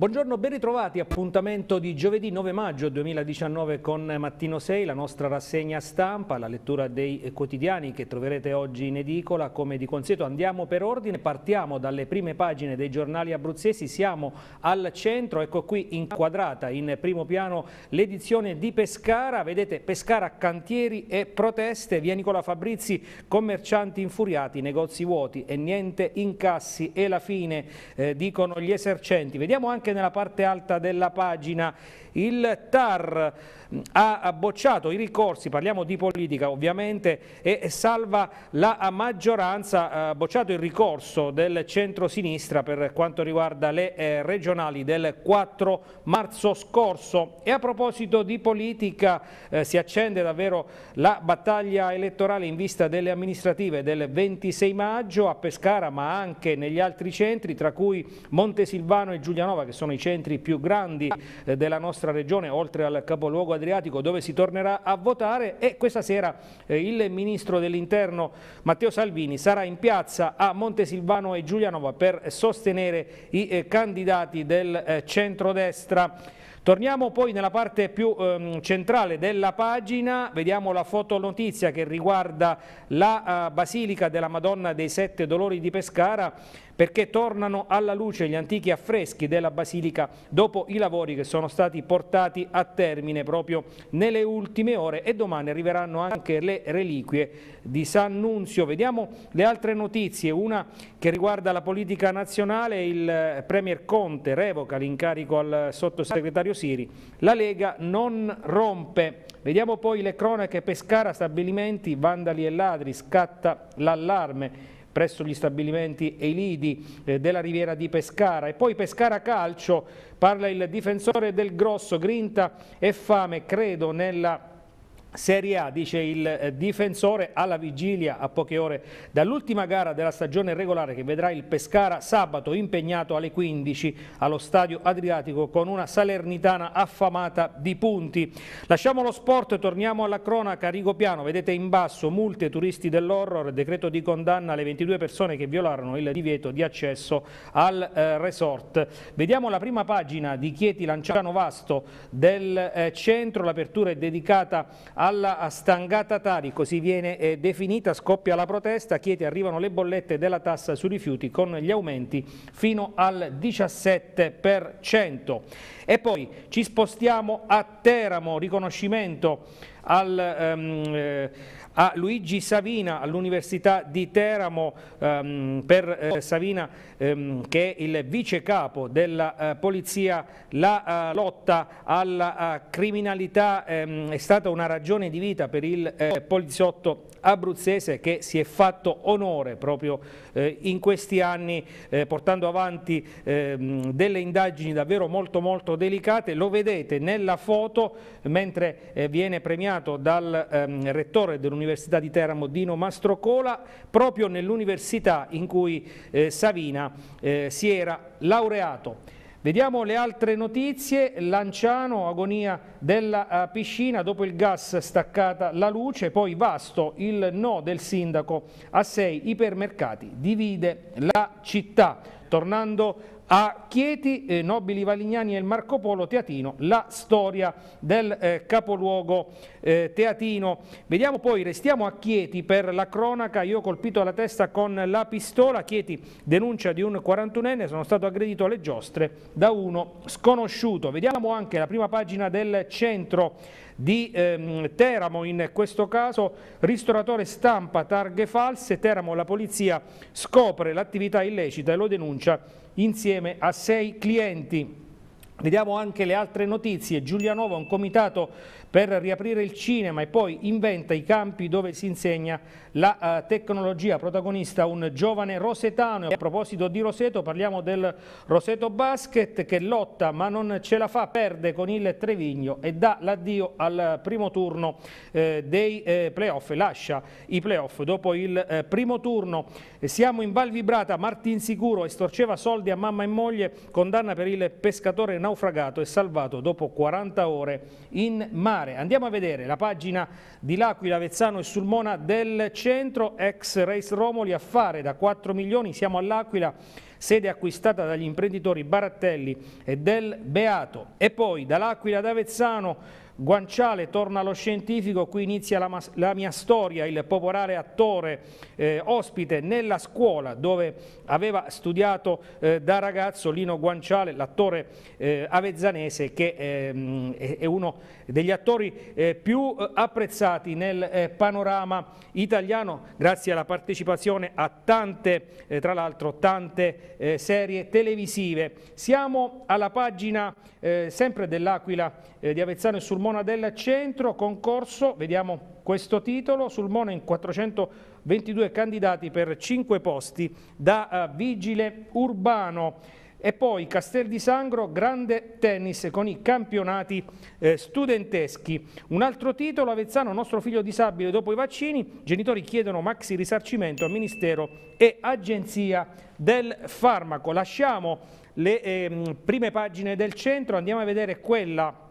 Buongiorno, ben ritrovati. Appuntamento di giovedì 9 maggio 2019 con Mattino 6, la nostra rassegna stampa, la lettura dei quotidiani che troverete oggi in edicola. Come di consueto andiamo per ordine, partiamo dalle prime pagine dei giornali abruzzesi, siamo al centro, ecco qui inquadrata in primo piano l'edizione di Pescara. Vedete Pescara cantieri e proteste, via Nicola Fabrizi, commercianti infuriati, negozi vuoti e niente incassi e la fine, eh, dicono gli esercenti. Vediamo anche anche nella parte alta della pagina. Il TAR ha bocciato i ricorsi, parliamo di politica ovviamente, e salva la maggioranza, ha bocciato il ricorso del centro-sinistra per quanto riguarda le eh, regionali del 4 marzo scorso. E a proposito di politica eh, si accende davvero la battaglia elettorale in vista delle amministrative del 26 maggio a Pescara ma anche negli altri centri tra cui Montesilvano e Giulianova che sono i centri più grandi eh, della nostra regione oltre al capoluogo Adriatico dove si tornerà a votare e questa sera eh, il Ministro dell'Interno Matteo Salvini sarà in piazza a Montesilvano e Giulianova per sostenere i eh, candidati del eh, centrodestra. Torniamo poi nella parte più ehm, centrale della pagina, vediamo la fotonotizia che riguarda la eh, Basilica della Madonna dei Sette Dolori di Pescara perché tornano alla luce gli antichi affreschi della Basilica dopo i lavori che sono stati portati a termine proprio nelle ultime ore e domani arriveranno anche le reliquie di San Nunzio. Vediamo le altre notizie, una che riguarda la politica nazionale, il eh, Premier Conte revoca l'incarico al sottosegretario Fabio Siri, la Lega non rompe. Vediamo poi le cronache Pescara, stabilimenti, vandali e ladri, scatta l'allarme presso gli stabilimenti e i lidi eh, della Riviera di Pescara. E poi Pescara Calcio, parla il difensore del Grosso, grinta e fame, credo, nella Serie A, dice il eh, difensore, alla vigilia a poche ore dall'ultima gara della stagione regolare che vedrà il Pescara sabato impegnato alle 15 allo stadio Adriatico con una Salernitana affamata di punti. Lasciamo lo sport, torniamo alla cronaca. Rigopiano, vedete in basso, multe turisti dell'horror, decreto di condanna alle 22 persone che violarono il divieto di accesso al eh, resort. Vediamo la prima pagina di Chieti Lanciano Vasto del eh, centro, l'apertura è dedicata a alla stangata Tari, così viene eh, definita, scoppia la protesta, chiede arrivano le bollette della tassa sui rifiuti con gli aumenti fino al 17%. E poi ci spostiamo a Teramo, riconoscimento al... Ehm, eh, a Luigi Savina all'Università di Teramo ehm, per eh, Savina ehm, che è il vice capo della eh, polizia la eh, lotta alla eh, criminalità ehm, è stata una ragione di vita per il eh, poliziotto abruzzese che si è fatto onore proprio eh, in questi anni eh, portando avanti eh, delle indagini davvero molto molto delicate. Lo vedete nella foto mentre eh, viene premiato dal ehm, rettore dell'Università di Teramo Dino Mastrocola proprio nell'università in cui eh, Savina eh, si era laureato. Vediamo le altre notizie, Lanciano, agonia della eh, piscina, dopo il gas staccata la luce, poi Vasto, il no del sindaco a sei ipermercati, divide la città. Tornando a Chieti, eh, Nobili Valignani e Marco Polo Teatino, la storia del eh, capoluogo eh, teatino. Vediamo poi, restiamo a Chieti per la cronaca, io ho colpito la testa con la pistola, Chieti denuncia di un 41enne, sono stato aggredito alle giostre da uno sconosciuto. Vediamo anche la prima pagina del centro di ehm, Teramo, in questo caso ristoratore stampa targhe false, Teramo la polizia scopre l'attività illecita e lo denuncia insieme a sei clienti. Vediamo anche le altre notizie. Giulianova, un comitato per riaprire il cinema e poi inventa i campi dove si insegna la uh, tecnologia. Protagonista un giovane rosetano. A proposito di Roseto parliamo del Roseto Basket che lotta ma non ce la fa, perde con il Trevigno e dà l'addio al primo turno eh, dei eh, playoff, lascia i playoff dopo il eh, primo turno. Siamo in Val Vibrata, Martin Sicuro estorceva soldi a mamma e moglie, condanna per il pescatore naufragato e salvato dopo 40 ore in mare mare. Andiamo a vedere la pagina di L'Aquila, Vezzano e Sulmona del centro, ex Race Romoli affare da 4 milioni, siamo all'Aquila, sede acquistata dagli imprenditori Barattelli e del Beato. E poi dall'Aquila ad Avezzano Guanciale torna allo scientifico, qui inizia la, la mia storia, il popolare attore eh, ospite nella scuola dove aveva studiato eh, da ragazzo Lino Guanciale, l'attore eh, avezzanese che ehm, è uno degli attori eh, più eh, apprezzati nel eh, panorama italiano grazie alla partecipazione a tante, tra l'altro tante serie televisive. Siamo alla pagina sempre dell'Aquila di Avezzano e sul Monte del Centro, concorso, vediamo questo titolo, sul in 422 candidati per 5 posti da eh, vigile urbano. E poi Castel di Sangro, grande tennis con i campionati eh, studenteschi. Un altro titolo, Avezzano, nostro figlio disabile dopo i vaccini, genitori chiedono maxi risarcimento al Ministero e Agenzia del Farmaco. Lasciamo le eh, prime pagine del centro, andiamo a vedere quella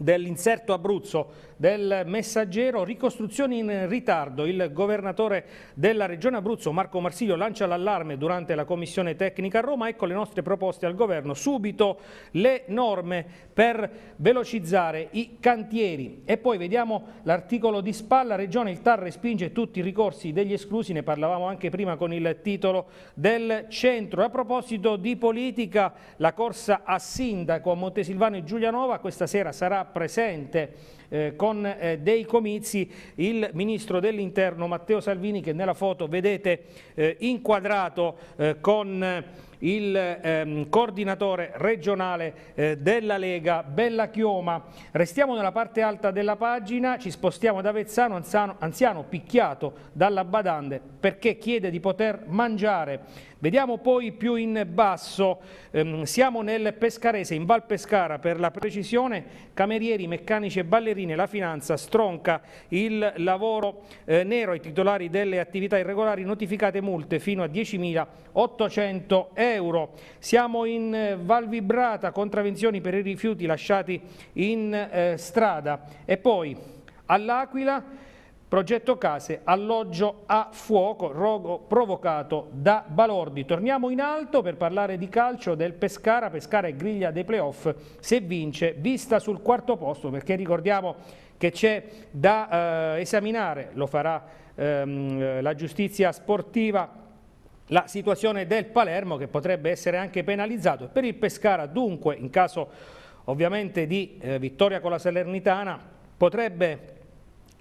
dell'inserto Abruzzo del messaggero, ricostruzioni in ritardo, il governatore della regione Abruzzo Marco Marsiglio lancia l'allarme durante la commissione tecnica a Roma, ecco le nostre proposte al governo, subito le norme per velocizzare i cantieri e poi vediamo l'articolo di spalla, regione il TAR respinge tutti i ricorsi degli esclusi, ne parlavamo anche prima con il titolo del centro. A proposito di politica, la corsa a sindaco a Montesilvano e Giulianova questa sera sarà presente eh, con eh, dei comizi il ministro dell'interno Matteo Salvini che nella foto vedete eh, inquadrato eh, con il ehm, coordinatore regionale eh, della Lega Bella Chioma. Restiamo nella parte alta della pagina, ci spostiamo ad Avezzano, anziano, anziano picchiato dalla Badande perché chiede di poter mangiare. Vediamo poi più in basso, ehm, siamo nel Pescarese, in Val Pescara per la precisione, camerieri, meccanici e ballerine, la finanza stronca il lavoro eh, nero ai titolari delle attività irregolari notificate multe fino a 10.800 euro euro. Siamo in eh, Val Vibrata, contravenzioni per i rifiuti lasciati in eh, strada. E poi all'Aquila... Progetto case, alloggio a fuoco, rogo provocato da Balordi. Torniamo in alto per parlare di calcio del Pescara. Pescara e griglia dei playoff se vince, vista sul quarto posto, perché ricordiamo che c'è da eh, esaminare, lo farà ehm, la giustizia sportiva la situazione del Palermo che potrebbe essere anche penalizzato. Per il Pescara dunque, in caso ovviamente di eh, vittoria con la Salernitana, potrebbe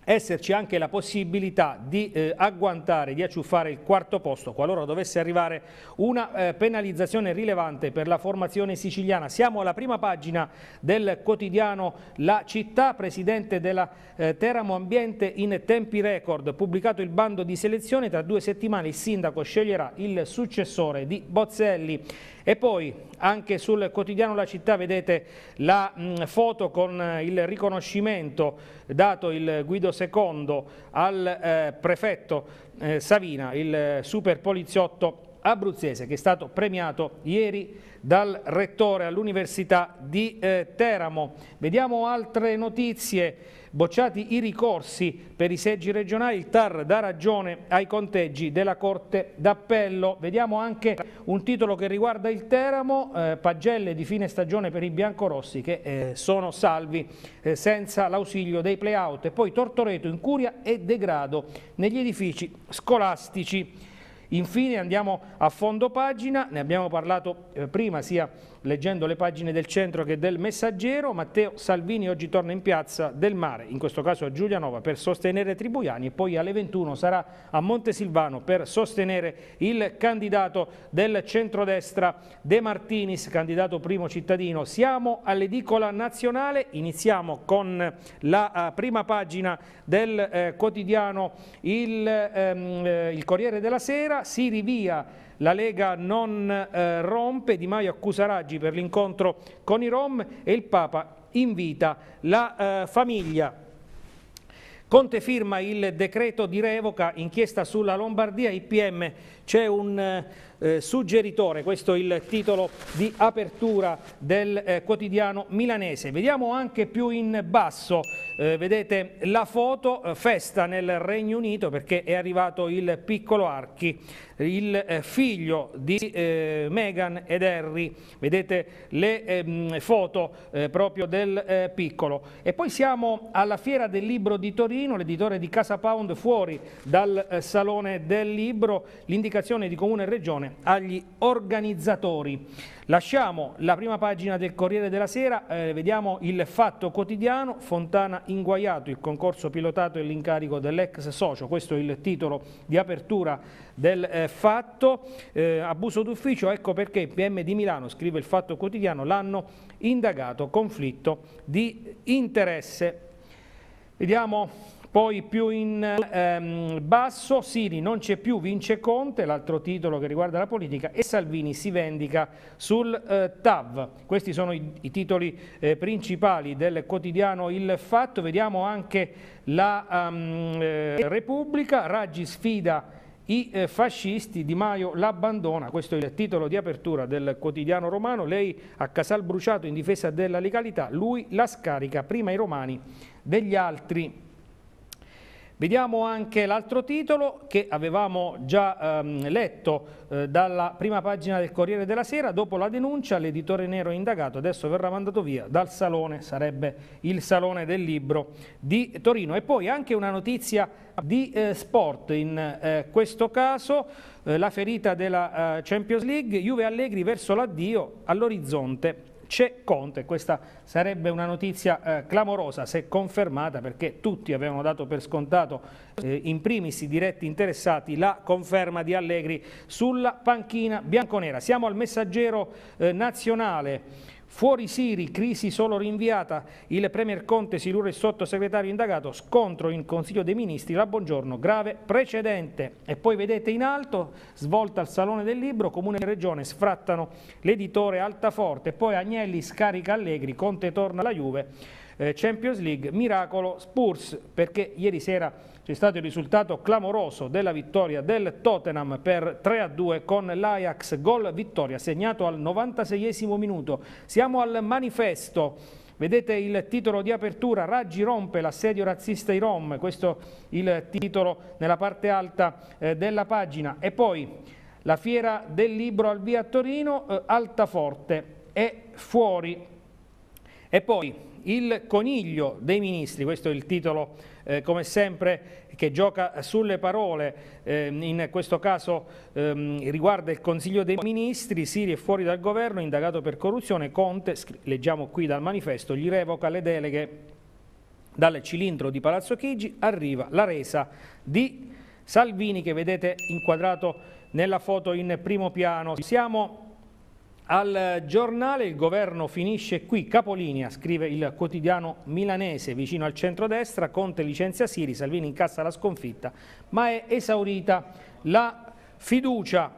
esserci anche la possibilità di eh, agguantare, di acciuffare il quarto posto qualora dovesse arrivare una eh, penalizzazione rilevante per la formazione siciliana. Siamo alla prima pagina del quotidiano La Città, presidente della eh, Teramo Ambiente in tempi record, pubblicato il bando di selezione, tra due settimane il sindaco sceglierà il successore di Bozzelli. E poi anche sul quotidiano La Città vedete la mh, foto con eh, il riconoscimento dato il Guido II al eh, prefetto eh, Savina, il eh, super poliziotto abruzzese che è stato premiato ieri dal rettore all'Università di eh, Teramo. Vediamo altre notizie. Bocciati i ricorsi per i seggi regionali, il TAR dà ragione ai conteggi della Corte d'Appello. Vediamo anche un titolo che riguarda il Teramo, eh, pagelle di fine stagione per i biancorossi che eh, sono salvi eh, senza l'ausilio dei playout. E poi Tortoreto in curia e degrado negli edifici scolastici. Infine andiamo a fondo pagina, ne abbiamo parlato eh, prima sia leggendo le pagine del centro che del messaggero, Matteo Salvini oggi torna in piazza del mare, in questo caso a Giulianova per sostenere Tribuiani e poi alle 21 sarà a Montesilvano per sostenere il candidato del centrodestra De Martinis, candidato primo cittadino. Siamo all'edicola nazionale, iniziamo con la eh, prima pagina del eh, quotidiano il, ehm, eh, il Corriere della Sera, si rivia la Lega non eh, rompe, Di Maio accusa Raggi per l'incontro con i Rom e il Papa invita la eh, famiglia. Conte firma il decreto di revoca, inchiesta sulla Lombardia, IPM c'è un eh, suggeritore, questo è il titolo di apertura del eh, quotidiano milanese. Vediamo anche più in basso eh, vedete la foto, eh, festa nel Regno Unito perché è arrivato il piccolo Archi, il eh, figlio di eh, Meghan ed Harry. Vedete le ehm, foto eh, proprio del eh, piccolo. E poi siamo alla Fiera del Libro di Torino, l'editore di Casa Pound fuori dal Salone del Libro, l'indicazione di Comune e Regione agli organizzatori. Lasciamo la prima pagina del Corriere della Sera, eh, vediamo il Fatto Quotidiano, Fontana inguaiato il concorso pilotato e l'incarico dell'ex socio, questo è il titolo di apertura del eh, fatto, eh, abuso d'ufficio, ecco perché PM di Milano, scrive il Fatto Quotidiano, l'hanno indagato conflitto di interesse. Vediamo poi più in ehm, basso Siri non c'è più, vince Conte, l'altro titolo che riguarda la politica, e Salvini si vendica sul eh, TAV. Questi sono i, i titoli eh, principali del quotidiano Il Fatto. Vediamo anche la um, eh, Repubblica, Raggi sfida i eh, fascisti, Di Maio l'abbandona, questo è il titolo di apertura del quotidiano romano, lei a Casal Bruciato in difesa della legalità, lui la scarica prima i romani degli altri. Vediamo anche l'altro titolo che avevamo già ehm, letto eh, dalla prima pagina del Corriere della Sera. Dopo la denuncia l'editore nero indagato adesso verrà mandato via dal Salone, sarebbe il Salone del Libro di Torino. E poi anche una notizia di eh, sport, in eh, questo caso eh, la ferita della eh, Champions League, Juve Allegri verso l'addio all'orizzonte c'è Conte. Questa sarebbe una notizia eh, clamorosa se confermata perché tutti avevano dato per scontato eh, in primis i diretti interessati la conferma di Allegri sulla panchina bianconera. Siamo al messaggero eh, nazionale. Fuori Siri, crisi solo rinviata, il Premier Conte si lura il sottosegretario indagato, scontro in Consiglio dei Ministri, la buongiorno, grave precedente. E poi vedete in alto, svolta al Salone del Libro, Comune e Regione sfrattano l'editore Altaforte, poi Agnelli scarica Allegri, Conte torna alla Juve, eh, Champions League, miracolo Spurs, perché ieri sera c'è stato il risultato clamoroso della vittoria del Tottenham per 3-2 con l'Ajax, gol vittoria segnato al 96esimo minuto. Siamo al manifesto. Vedete il titolo di apertura, Raggi rompe l'assedio razzista ai Rom, questo il titolo nella parte alta eh, della pagina. E poi la fiera del libro al via Torino, eh, Altaforte, è fuori. E poi il coniglio dei ministri, questo è il titolo eh, come sempre che gioca sulle parole, eh, in questo caso ehm, riguarda il Consiglio dei Ministri, Siri è fuori dal governo, indagato per corruzione, Conte, leggiamo qui dal manifesto, gli revoca le deleghe dal cilindro di Palazzo Chigi, arriva la resa di Salvini che vedete inquadrato nella foto in primo piano. Siamo al giornale il governo finisce qui, capolinea, scrive il quotidiano milanese, vicino al centrodestra, Conte licenzia Siri, Salvini incassa la sconfitta, ma è esaurita la fiducia.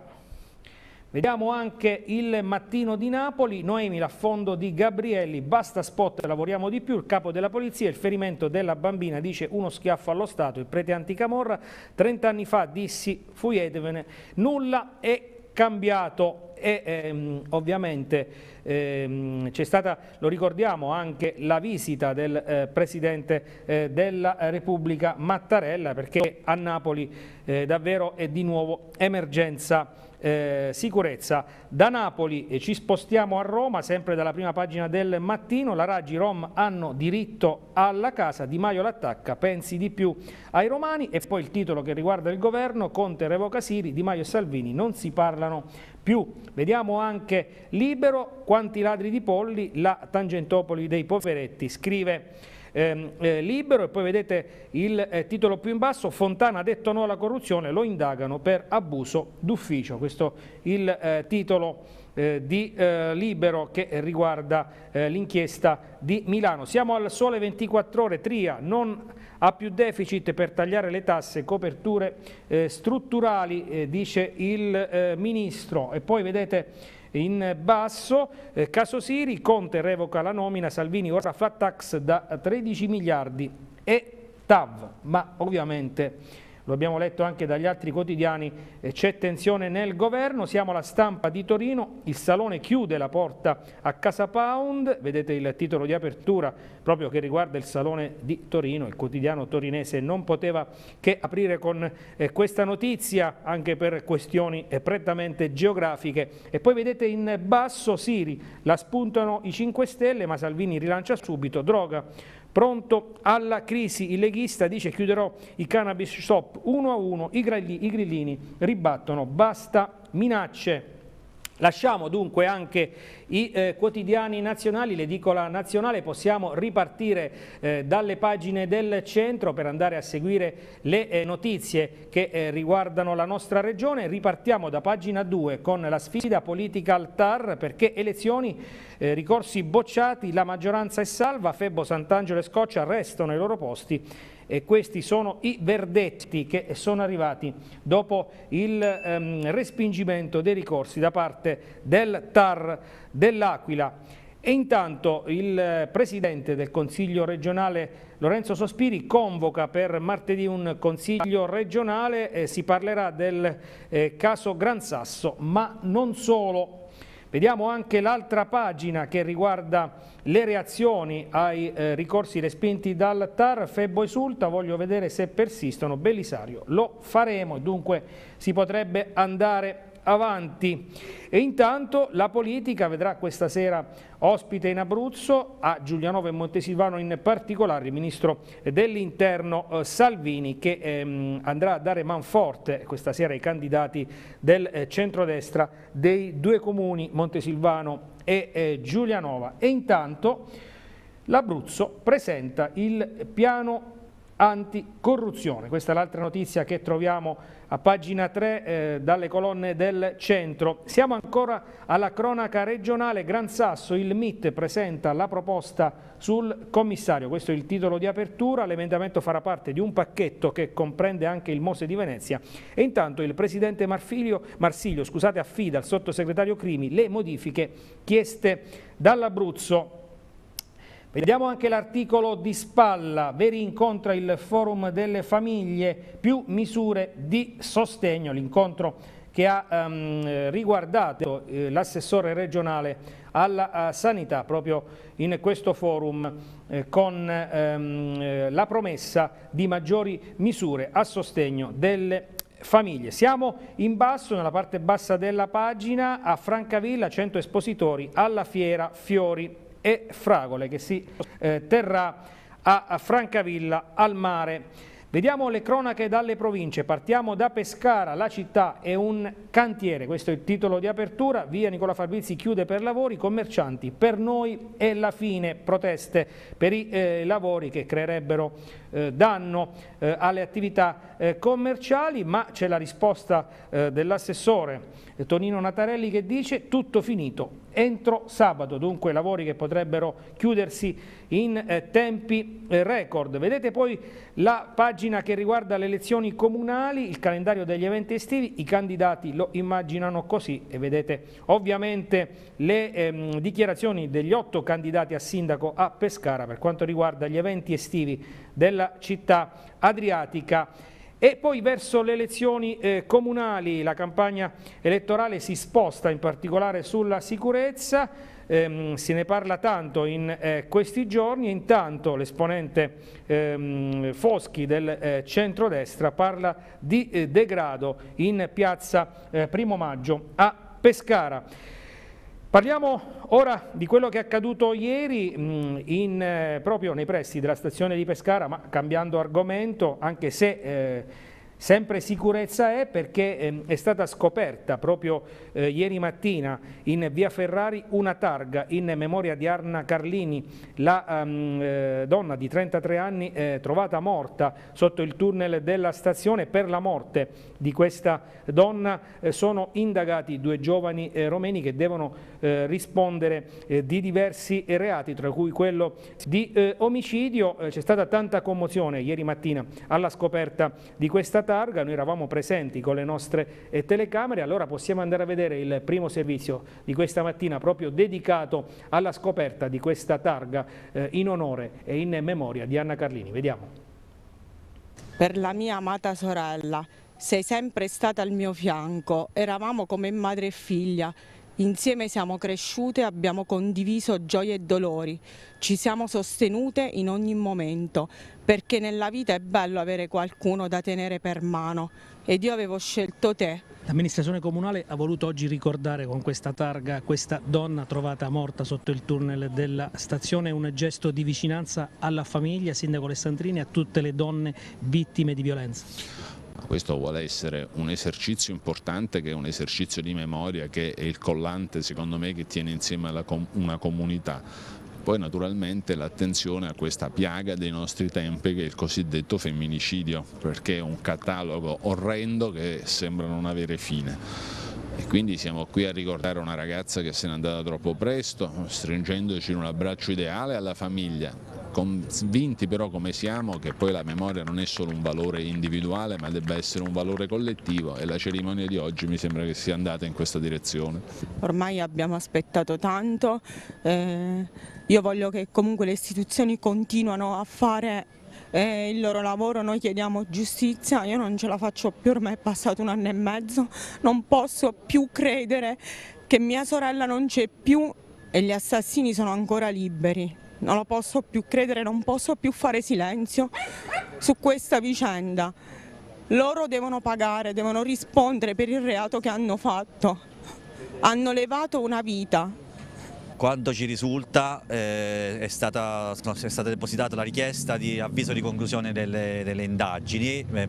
Vediamo anche il mattino di Napoli, Noemi l'affondo di Gabrielli, basta spot, lavoriamo di più, il capo della polizia, il ferimento della bambina dice uno schiaffo allo Stato, il prete anticamorra, 30 anni fa dissi fuietevene, nulla è cambiato e ehm, ovviamente ehm, c'è stata, lo ricordiamo, anche la visita del eh, Presidente eh, della Repubblica Mattarella perché a Napoli eh, davvero è di nuovo emergenza eh, sicurezza. Da Napoli ci spostiamo a Roma, sempre dalla prima pagina del mattino, la Raggi Rom hanno diritto alla casa, Di Maio l'attacca, pensi di più ai romani e poi il titolo che riguarda il governo, Conte revoca Siri, Di Maio e Salvini non si parlano più. Vediamo anche Libero quanti ladri di polli la Tangentopoli dei poveretti scrive. Ehm, eh, libero e poi vedete il eh, titolo più in basso Fontana ha detto no alla corruzione lo indagano per abuso d'ufficio questo il eh, titolo eh, di eh, Libero che riguarda eh, l'inchiesta di Milano siamo al sole 24 ore Tria non ha più deficit per tagliare le tasse coperture eh, strutturali, eh, dice il eh, Ministro. E poi vedete in basso, eh, Casosiri, Conte revoca la nomina, Salvini ora fa tax da 13 miliardi e TAV, ma ovviamente lo abbiamo letto anche dagli altri quotidiani, eh, c'è tensione nel governo, siamo alla stampa di Torino, il Salone chiude la porta a Casa Pound, vedete il titolo di apertura proprio che riguarda il Salone di Torino, il quotidiano torinese non poteva che aprire con eh, questa notizia anche per questioni eh, prettamente geografiche e poi vedete in basso Siri, la spuntano i 5 Stelle ma Salvini rilancia subito droga Pronto alla crisi, il leghista dice chiuderò i cannabis shop uno a uno, i, grillini ribattono, basta minacce. Lasciamo dunque anche i eh, quotidiani nazionali, l'edicola nazionale, possiamo ripartire eh, dalle pagine del centro per andare a seguire le eh, notizie che eh, riguardano la nostra regione. Ripartiamo da pagina 2 con la sfida politica al TAR perché elezioni, eh, ricorsi bocciati, la maggioranza è salva, Febbo, Sant'Angelo e Scoccia restano ai loro posti e questi sono i verdetti che sono arrivati dopo il ehm, respingimento dei ricorsi da parte del TAR dell'Aquila. E intanto il eh, Presidente del Consiglio regionale Lorenzo Sospiri convoca per martedì un Consiglio regionale, e eh, si parlerà del eh, caso Gran Sasso, ma non solo Vediamo anche l'altra pagina che riguarda le reazioni ai eh, ricorsi respinti dal TAR. Febbo esulta, voglio vedere se persistono. Belisario, lo faremo, dunque si potrebbe andare avanti. E intanto la politica vedrà questa sera ospite in Abruzzo a Giulianova e Montesilvano in particolare il ministro dell'interno eh, Salvini che ehm, andrà a dare manforte questa sera ai candidati del eh, centrodestra dei due comuni Montesilvano e eh, Giulianova. E intanto l'Abruzzo presenta il piano anticorruzione. Questa è l'altra notizia che troviamo a pagina 3 eh, dalle colonne del centro. Siamo ancora alla cronaca regionale. Gran Sasso, il MIT presenta la proposta sul commissario. Questo è il titolo di apertura. L'emendamento farà parte di un pacchetto che comprende anche il Mose di Venezia. E intanto il presidente Marsilio, Marsilio scusate, affida al sottosegretario Crimi le modifiche chieste dall'Abruzzo. Vediamo anche l'articolo di spalla, Veri incontra il forum delle famiglie, più misure di sostegno, l'incontro che ha ehm, riguardato eh, l'assessore regionale alla eh, sanità proprio in questo forum eh, con ehm, eh, la promessa di maggiori misure a sostegno delle famiglie. Siamo in basso, nella parte bassa della pagina, a Francavilla, 100 espositori alla fiera Fiori e fragole che si eh, terrà a, Francavilla al mare. Vediamo le cronache dalle province, partiamo da Pescara, la città è un cantiere, questo è il titolo di apertura, via Nicola Farbizzi chiude per lavori, commercianti, per noi è la fine, proteste per i eh, lavori che creerebbero eh, danno eh, alle attività eh, commerciali, ma c'è la risposta eh, dell'assessore eh, Tonino Natarelli che dice tutto finito, entro sabato, dunque lavori che potrebbero chiudersi in eh, tempi eh, record. Vedete poi la pagina che riguarda le elezioni comunali, il calendario degli eventi estivi, i candidati lo immaginano così e vedete ovviamente le ehm, dichiarazioni degli otto candidati a sindaco a Pescara per quanto riguarda gli eventi estivi della città adriatica e poi verso le elezioni eh, comunali la campagna elettorale si sposta in particolare sulla sicurezza, ehm, se ne parla tanto in eh, questi giorni, intanto l'esponente ehm, Foschi del eh, centrodestra parla di eh, degrado in piazza eh, Primo Maggio a Pescara. Parliamo ora di quello che è accaduto ieri mm, in, eh, proprio nei pressi della stazione di Pescara, ma cambiando argomento, anche se... Eh, Sempre sicurezza è perché ehm, è stata scoperta proprio eh, ieri mattina in via Ferrari una targa in memoria di Arna Carlini, la um, donna di 33 anni trovata morta sotto il tunnel della stazione. Per la morte di questa donna eh, sono indagati due giovani eh, romeni che devono rispondere di diversi reati, tra cui quello di omicidio. C'è stata tanta commozione ieri mattina alla scoperta di questa targa targa, noi eravamo presenti con le nostre eh, telecamere, allora possiamo andare a vedere il primo servizio di questa mattina proprio dedicato alla scoperta di questa targa eh, in onore e in memoria di Anna Carlini. Vediamo. Per la mia amata sorella, sei sempre stata al mio fianco, eravamo come madre e figlia, Insieme siamo cresciute, abbiamo condiviso gioie e dolori, ci siamo sostenute in ogni momento, perché nella vita è bello avere qualcuno da tenere per mano ed io avevo scelto te. L'amministrazione comunale ha voluto oggi ricordare con questa targa questa donna trovata morta sotto il tunnel della stazione, un gesto di vicinanza alla famiglia, Sindaco Alessandrini, a tutte le donne vittime di violenza questo vuole essere un esercizio importante che è un esercizio di memoria che è il collante secondo me che tiene insieme una comunità poi naturalmente l'attenzione a questa piaga dei nostri tempi che è il cosiddetto femminicidio, perché è un catalogo orrendo che sembra non avere fine. E quindi siamo qui a ricordare una ragazza che se n'è andata troppo presto, stringendoci in un abbraccio ideale alla famiglia, convinti però come siamo che poi la memoria non è solo un valore individuale ma debba essere un valore collettivo e la cerimonia di oggi mi sembra che sia andata in questa direzione. Ormai abbiamo aspettato tanto, eh, io voglio che comunque le istituzioni continuano a fare eh, il loro lavoro, noi chiediamo giustizia, io non ce la faccio più, ormai è passato un anno e mezzo, non posso più credere che mia sorella non c'è più e gli assassini sono ancora liberi non lo posso più credere, non posso più fare silenzio su questa vicenda. Loro devono pagare, devono rispondere per il reato che hanno fatto. Hanno levato una vita, quanto ci risulta eh, è, stata, è, stata, depositata la richiesta di avviso di conclusione delle, delle indagini. Eh,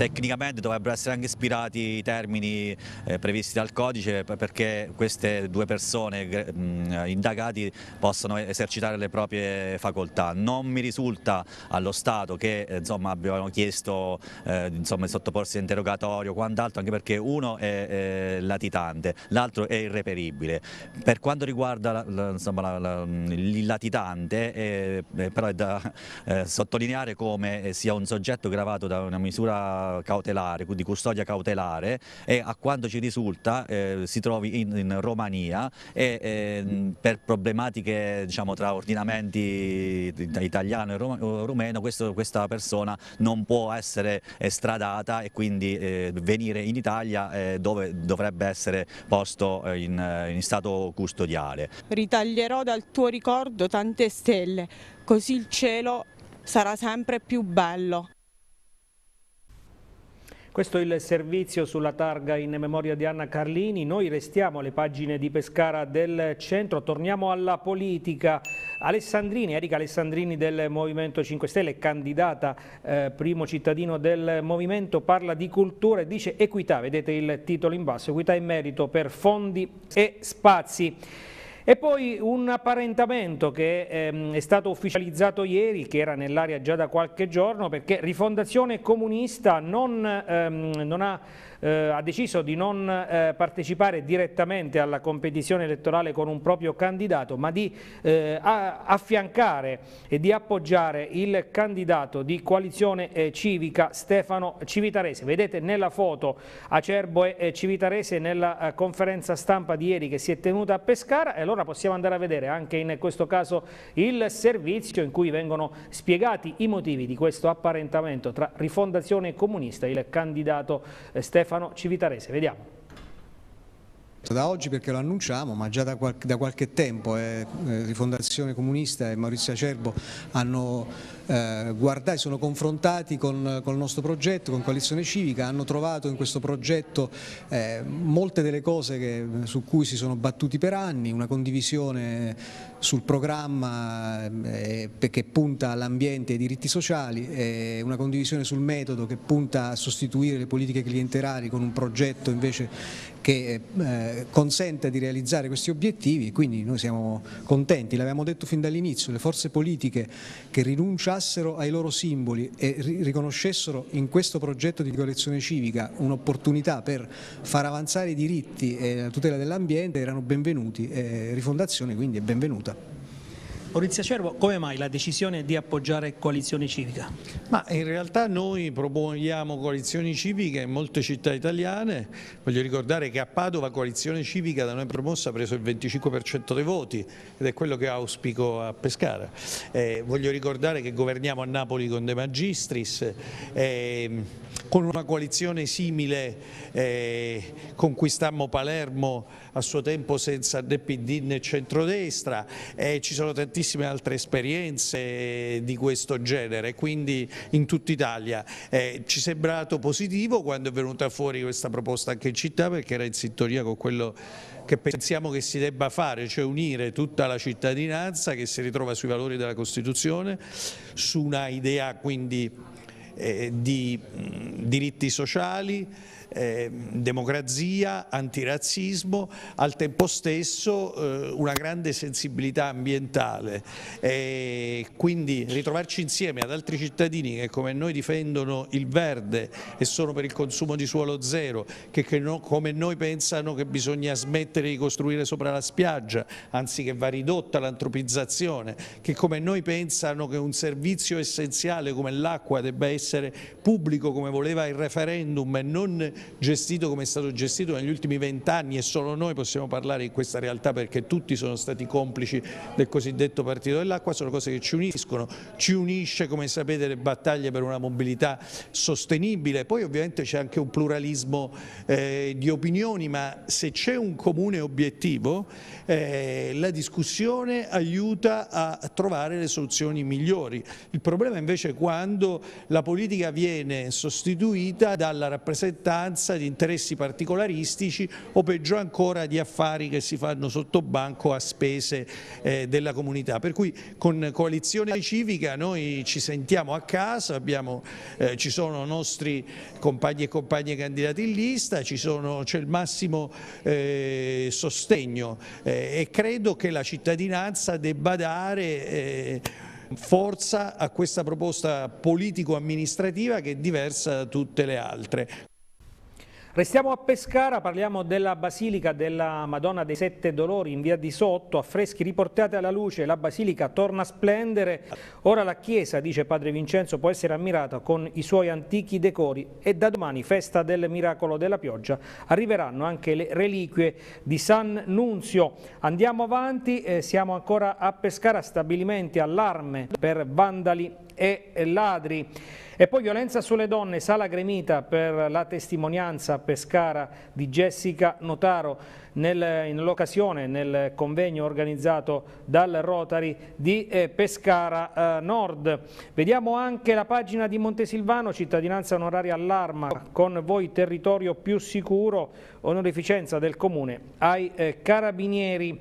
tecnicamente dovrebbero essere anche ispirati i termini eh, previsti dal codice perché queste due persone mh, indagati possano esercitare le proprie facoltà. Non mi risulta allo Stato che eh, insomma, abbiano chiesto eh, insomma, di sottoporsi a interrogatorio o quant'altro anche perché uno è, è latitante, l'altro è irreperibile. Per quanto riguarda la, insomma, la, la, il latitante eh, eh, però è da eh, sottolineare come sia un soggetto gravato da una misura misura cautelare, di custodia cautelare e a quanto ci risulta eh, si trovi in, in Romania e eh, per problematiche diciamo, tra ordinamenti italiano e rumeno questo, questa persona non può essere estradata e quindi eh, venire in Italia eh, dove dovrebbe essere posto eh, in, eh, in stato custodiale. Ritaglierò dal tuo ricordo tante stelle, così il cielo sarà sempre più bello. Questo è il servizio sulla targa in memoria di Anna Carlini. Noi restiamo alle pagine di Pescara del centro, torniamo alla politica. Alessandrini, Erika Alessandrini del Movimento 5 Stelle, candidata eh, primo cittadino del Movimento, parla di cultura e dice equità, vedete il titolo in basso, equità e merito per fondi e spazi. E poi un apparentamento che ehm, è stato ufficializzato ieri, che era nell'aria già da qualche giorno, perché Rifondazione Comunista non, ehm, non ha eh, ha deciso di non eh, partecipare direttamente alla competizione elettorale con un proprio candidato, ma di eh, affiancare e di appoggiare il candidato di coalizione civica Stefano Civitarese. Vedete nella foto Acerbo e Civitarese nella conferenza stampa di ieri che si è tenuta a Pescara e allora possiamo andare a vedere anche in questo caso il servizio in cui vengono spiegati i motivi di questo apparentamento tra rifondazione comunista e il candidato Stefano Stefano Civitarese. Vediamo da oggi perché lo annunciamo, ma già da, qualche, da qualche tempo eh, Rifondazione eh, Comunista e Maurizio Acerbo hanno eh, guardato, sono confrontati con, con, il nostro progetto, con Coalizione Civica, hanno trovato in questo progetto eh, molte delle cose che, su cui si sono battuti per anni, una condivisione sul programma eh, che punta all'ambiente e ai diritti sociali, una condivisione sul metodo che punta a sostituire le politiche clientelari con un progetto invece che eh, consente di realizzare questi obiettivi e quindi noi siamo contenti, l'abbiamo detto fin dall'inizio, le forze politiche che rinunciassero ai loro simboli e riconoscessero in questo progetto di collezione civica un'opportunità per far avanzare i diritti e la tutela dell'ambiente erano benvenuti, eh, Rifondazione quindi è benvenuta. Maurizio Cervo, come mai la decisione di appoggiare Coalizione Civica? Ma in realtà noi promuoviamo coalizioni civiche in molte città italiane, voglio ricordare che a Padova Coalizione Civica da noi promossa ha preso il 25% dei voti ed è quello che auspico a Pescara. Eh, voglio ricordare che governiamo a Napoli con De Magistris, eh, con una coalizione simile eh, conquistammo Palermo a suo tempo senza né PD né centrodestra, eh, ci sono tantissimi tantissime altre esperienze di questo genere, quindi in tutta Italia. Eh, ci è sembrato positivo quando è venuta fuori questa proposta anche in città perché era in sintonia con quello che pensiamo che si debba fare, cioè unire tutta la cittadinanza che si ritrova sui valori della Costituzione, su una idea quindi eh, di mh, diritti sociali, eh, democrazia, antirazzismo, al tempo stesso eh, una grande sensibilità ambientale. E quindi ritrovarci insieme ad altri cittadini che come noi difendono il verde e sono per il consumo di suolo zero, che, che no, come noi pensano che bisogna smettere di costruire sopra la spiaggia, anziché va ridotta l'antropizzazione, che come noi pensano che un servizio essenziale come l'acqua debba essere pubblico come voleva il referendum e non gestito come è stato gestito negli ultimi vent'anni e solo noi possiamo parlare di questa realtà perché tutti sono stati complici del cosiddetto partito dell'acqua, sono cose che ci uniscono, ci unisce come sapete le battaglie per una mobilità sostenibile, poi ovviamente c'è anche un pluralismo eh, di opinioni, ma se c'è un comune obiettivo eh, la discussione aiuta a trovare le soluzioni migliori. Il problema invece è quando la politica viene sostituita dalla rappresentanza manovalanza, di interessi particolaristici o peggio ancora di affari che si fanno sotto banco a spese eh, della comunità. Per cui con Coalizione Civica noi ci sentiamo a casa, abbiamo, eh, ci sono nostri compagni e compagne candidati in lista, c'è il massimo eh, sostegno eh, e credo che la cittadinanza debba dare eh, forza a questa proposta politico-amministrativa che è diversa da tutte le altre. Restiamo a Pescara, parliamo della Basilica della Madonna dei Sette Dolori in via di Sotto, affreschi riportati alla luce, la Basilica torna a splendere, ora la chiesa, dice padre Vincenzo, può essere ammirata con i suoi antichi decori e da domani, festa del miracolo della pioggia, arriveranno anche le reliquie di San Nunzio. Andiamo avanti, eh, siamo ancora a Pescara, stabilimenti, allarme per vandali e ladri. E poi violenza sulle donne, sala gremita per la testimonianza a Pescara di Jessica Notaro, in nell'occasione, nel convegno organizzato dal Rotary di eh, Pescara eh, Nord. Vediamo anche la pagina di Montesilvano, cittadinanza onoraria all'arma, con voi territorio più sicuro, onorificenza del Comune ai eh, Carabinieri.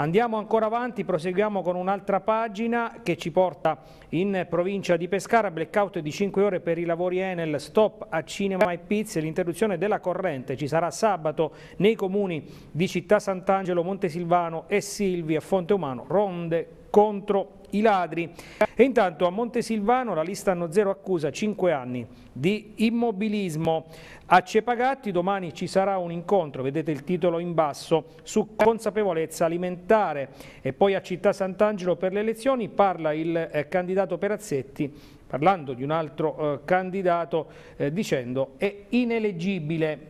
Andiamo ancora avanti, proseguiamo con un'altra pagina che ci porta in provincia di Pescara, blackout di 5 ore per i lavori Enel, stop a cinema e pizze, l'interruzione della corrente ci sarà sabato nei comuni di Città Sant'Angelo, Montesilvano e Silvi a Fonte Umano, ronde contro i ladri. E intanto a Montesilvano la lista hanno zero accusa 5 anni di immobilismo. A Cepagatti domani ci sarà un incontro, vedete il titolo in basso, su consapevolezza alimentare. E poi a Città Sant'Angelo per le elezioni parla il eh, candidato Perazzetti parlando di un altro eh, candidato eh, dicendo è ineleggibile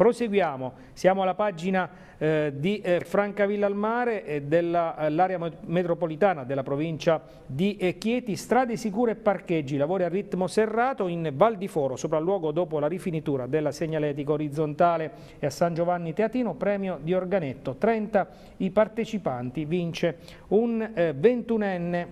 Proseguiamo, siamo alla pagina eh, di eh, Francavilla al Mare, eh, dell'area metropolitana della provincia di eh, Chieti, strade sicure e parcheggi, lavori a ritmo serrato in Val di Foro, sopralluogo dopo la rifinitura della segnaletica orizzontale e a San Giovanni Teatino, premio di Organetto, 30 i partecipanti, vince un eh, ventunenne.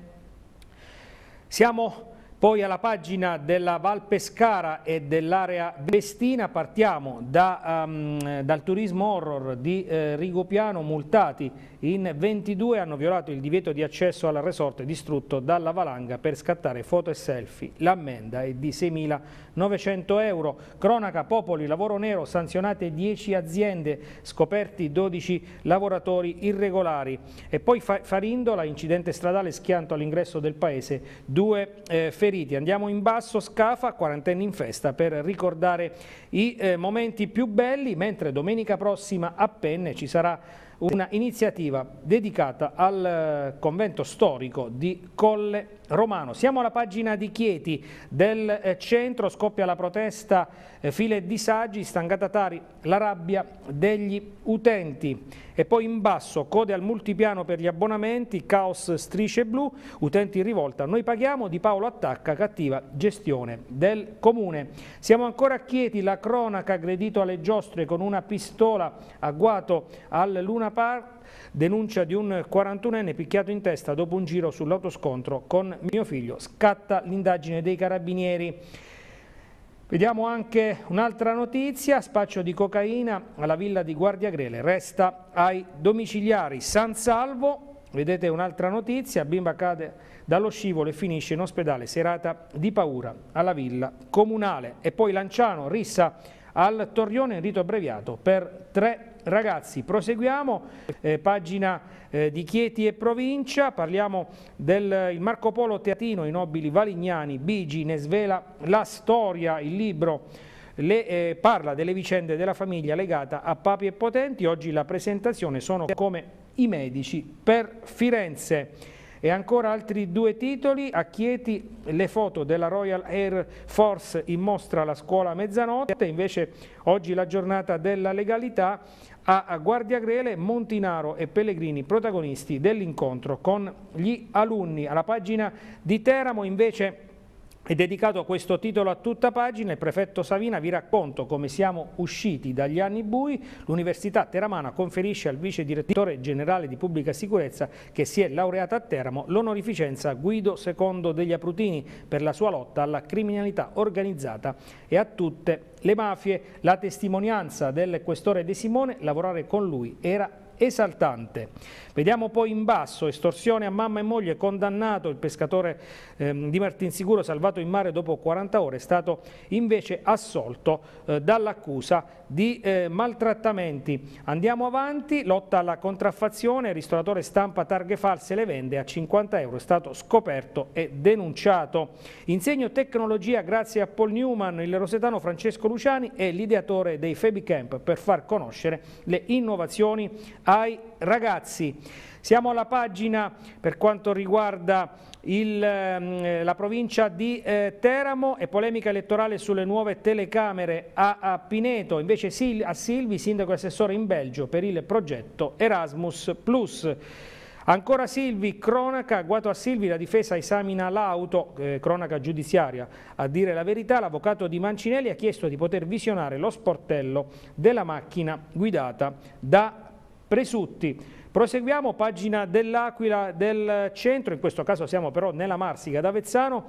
Siamo poi alla pagina della Val Pescara e dell'area Vestina partiamo da, um, dal turismo horror di eh, Rigopiano, multati in 22 hanno violato il divieto di accesso al resort distrutto dalla valanga per scattare foto e selfie. L'ammenda è di 6.900 euro. Cronaca Popoli, lavoro nero, sanzionate 10 aziende, scoperti 12 lavoratori irregolari. E poi Farindola, incidente stradale schianto all'ingresso del paese, due eh, feriti. Andiamo in basso, Scafa, quarantenni in festa per ricordare i eh, momenti più belli, mentre domenica prossima a Penne ci sarà una iniziativa dedicata al eh, convento storico di Colle Romano. Siamo alla pagina di Chieti del eh, centro, scoppia la protesta eh, file disagi, stangatatari, la rabbia degli utenti e poi in basso code al multipiano per gli abbonamenti, caos strisce blu, utenti in rivolta, noi paghiamo, Di Paolo attacca cattiva gestione del comune. Siamo ancora a Chieti, la cronaca aggredito alle giostre con una pistola, agguato al Luna prima parte denuncia di un 41enne picchiato in testa dopo un giro sull'autoscontro con mio figlio. Scatta l'indagine dei carabinieri. Vediamo anche un'altra notizia, spaccio di cocaina alla villa di Guardia Grele, resta ai domiciliari San Salvo, vedete un'altra notizia, bimba cade dallo scivolo e finisce in ospedale, serata di paura alla villa comunale e poi Lanciano rissa al Torrione rito abbreviato per tre Ragazzi, proseguiamo, eh, pagina eh, di Chieti e provincia, parliamo del Marco Polo Teatino, i nobili valignani, Bigi ne svela la storia, il libro le, eh, parla delle vicende della famiglia legata a papi e potenti, oggi la presentazione sono come i medici per Firenze e ancora altri due titoli a Chieti le foto della Royal Air Force in mostra alla scuola a mezzanotte invece oggi la giornata della legalità a Guardiagrele, Montinaro e Pellegrini protagonisti dell'incontro con gli alunni. Alla pagina di Teramo invece è dedicato questo titolo a tutta pagina, il prefetto Savina vi racconto come siamo usciti dagli anni bui, l'Università Teramana conferisce al vice direttore generale di pubblica sicurezza che si è laureato a Teramo l'onorificenza Guido II degli Aprutini per la sua lotta alla criminalità organizzata e a tutte le mafie. La testimonianza del questore De Simone, lavorare con lui era esaltante. Vediamo poi in basso, estorsione a mamma e moglie, condannato il pescatore ehm, di Martinsicuro salvato in mare dopo 40 ore, è stato invece assolto eh, dall'accusa di eh, maltrattamenti. Andiamo avanti, lotta alla contraffazione, il ristoratore stampa targhe false, le vende a 50 euro, è stato scoperto e denunciato. Insegno tecnologia grazie a Paul Newman, il rosetano Francesco Luciani è l'ideatore dei Febicamp per far conoscere le innovazioni ai ragazzi. Siamo alla pagina per quanto riguarda il, ehm, la provincia di eh, Teramo e polemica elettorale sulle nuove telecamere a, a Pineto, invece Sil, a Silvi, sindaco e assessore in Belgio per il progetto Erasmus+. Ancora Silvi, cronaca, guato a Silvi, la difesa esamina l'auto, eh, cronaca giudiziaria. A dire la verità, l'avvocato di Mancinelli ha chiesto di poter visionare lo sportello della macchina guidata da Presutti. Proseguiamo, pagina dell'Aquila del centro, in questo caso siamo però nella Marsica d'Avezzano.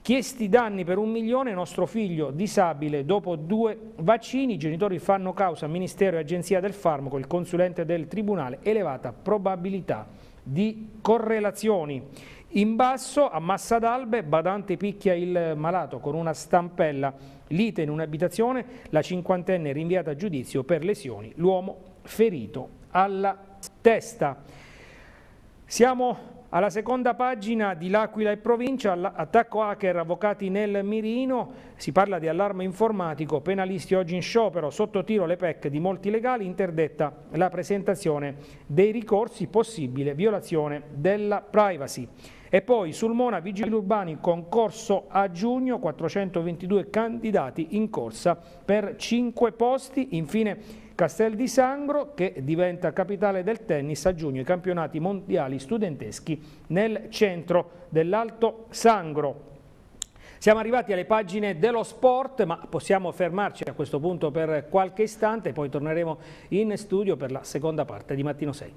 Chiesti danni per un milione, nostro figlio disabile dopo due vaccini, i genitori fanno causa, al Ministero e Agenzia del Farmaco, il consulente del Tribunale, elevata probabilità di correlazioni. In basso, a Massa d'Albe, Badante picchia il malato con una stampella, lite in un'abitazione, la cinquantenne rinviata a giudizio per lesioni, l'uomo ferito alla testa. Siamo alla seconda pagina di L'Aquila e Provincia, attacco hacker, avvocati nel mirino, si parla di allarme informatico, penalisti oggi in sciopero, sotto tiro le PEC di molti legali, interdetta la presentazione dei ricorsi, possibile violazione della privacy. E poi sul Mona Vigili Urbani concorso a giugno, 422 candidati in corsa per 5 posti, infine Castel di Sangro che diventa capitale del tennis a giugno i campionati mondiali studenteschi nel centro dell'Alto Sangro. Siamo arrivati alle pagine dello sport, ma possiamo fermarci a questo punto per qualche istante, poi torneremo in studio per la seconda parte di Mattino 6.